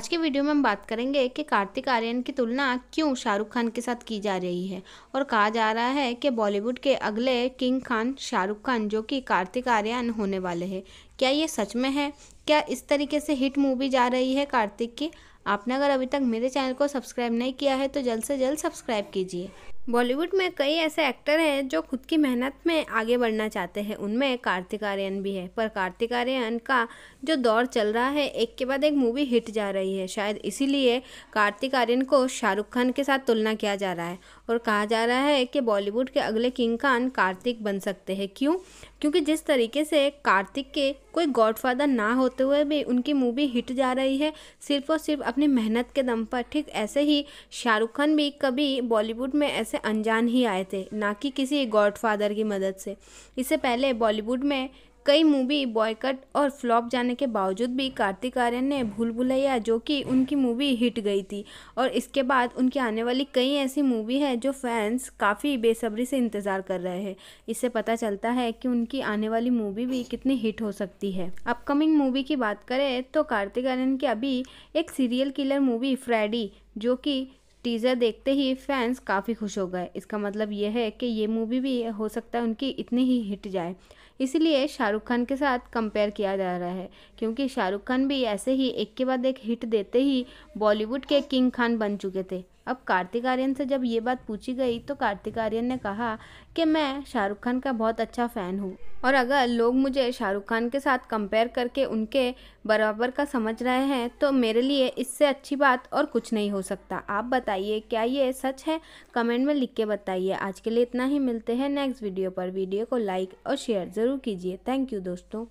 आज के वीडियो में हम बात करेंगे कि कार्तिक आर्यन की तुलना क्यों शाहरुख खान के साथ की जा रही है और कहा जा रहा है कि बॉलीवुड के अगले किंग खान शाहरुख खान जो कि कार्तिक आर्यन होने वाले हैं क्या ये सच में है क्या इस तरीके से हिट मूवी जा रही है कार्तिक की आपने अगर अभी तक मेरे चैनल को सब्सक्राइब नहीं किया है तो जल्द से जल्द सब्सक्राइब कीजिए बॉलीवुड में कई ऐसे एक्टर हैं जो खुद की मेहनत में आगे बढ़ना चाहते हैं उनमें कार्तिक आर्यन भी है पर कार्तिक आर्यन का जो दौर चल रहा है एक के बाद एक मूवी हिट जा रही है शायद इसीलिए कार्तिक आर्यन को शाहरुख खान के साथ तुलना किया जा रहा है और कहा जा रहा है कि बॉलीवुड के अगले किंग खान कार्तिक बन सकते हैं क्यों क्योंकि जिस तरीके से कार्तिक के कोई गॉडफादर ना होते हुए भी उनकी मूवी हिट जा रही है सिर्फ और सिर्फ अपनी मेहनत के दम पर ठीक ऐसे ही शाहरुख खान भी कभी बॉलीवुड में ऐसे अनजान ही आए थे ना कि किसी गॉडफादर की मदद से इससे पहले बॉलीवुड में कई मूवी बॉयकट और फ्लॉप जाने के बावजूद भी कार्तिक आर्यन ने भूल भुलैया जो कि उनकी मूवी हिट गई थी और इसके बाद उनकी आने वाली कई ऐसी मूवी है जो फैंस काफ़ी बेसब्री से इंतज़ार कर रहे हैं इससे पता चलता है कि उनकी आने वाली मूवी भी कितनी हिट हो सकती है अपकमिंग मूवी की बात करें तो कार्तिक आर्यन की अभी एक सीरियल किलर मूवी फ्रेडी जो कि टीज़र देखते ही फैंस काफ़ी खुश हो गए इसका मतलब यह है कि ये मूवी भी हो सकता है उनकी इतनी ही हिट जाए इसलिए शाहरुख खान के साथ कंपेयर किया जा रहा है क्योंकि शाहरुख खान भी ऐसे ही एक के बाद एक हिट देते ही बॉलीवुड के किंग खान बन चुके थे अब कार्तिक आर्यन से जब ये बात पूछी गई तो कार्तिक आर्यन ने कहा कि मैं शाहरुख खान का बहुत अच्छा फ़ैन हूँ और अगर लोग मुझे शाहरुख खान के साथ कंपेयर करके उनके बराबर का समझ रहे हैं तो मेरे लिए इससे अच्छी बात और कुछ नहीं हो सकता आप बता बताइए क्या ये सच है कमेंट में लिख के बताइए आज के लिए इतना ही मिलते हैं नेक्स्ट वीडियो पर वीडियो को लाइक और शेयर ज़रूर कीजिए थैंक यू दोस्तों